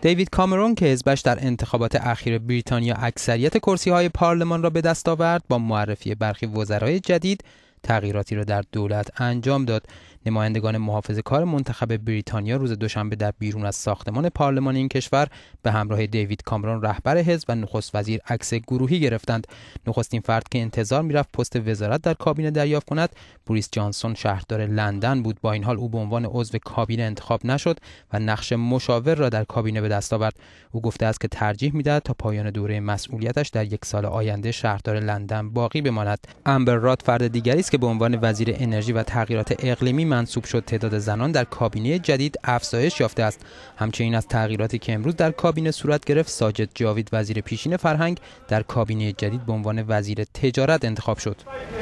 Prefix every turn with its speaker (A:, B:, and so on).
A: دیوید کامرون که حزبش در انتخابات اخیر بریتانیا اکثریت کرسی های پارلمان را به دست آورد با معرفی برخی وزرای جدید تغییراتی را در دولت انجام داد نمایندگان محافظ کار منتخب بریتانیا روز دوشنبه در بیرون از ساختمان پارلمان این کشور به همراه دیوید کامرون رهبر حزب و نخست وزیر عکس گروهی گرفتند نخستین فرد که انتظار میرفت پست وزارت در کابینه دریافت کند بوریس جانسون شهردار لندن بود با این حال او به عنوان عضو کابینه انتخاب نشد و نقش مشاور را در کابینه به دست آورد او گفته است که ترجیح میدهد تا پایان دوره مسئولیتش در یک سال آینده شهردار لندن باقی بماند امبر راد فرد دیگری که به عنوان وزیر انرژی و تغییرات اقلیمی منصوب شد تعداد زنان در کابینه جدید افزایش یافته است همچنین از تغییراتی که امروز در کابینه صورت گرفت ساجد جاوید وزیر پیشین فرهنگ در کابینه جدید به عنوان وزیر تجارت انتخاب شد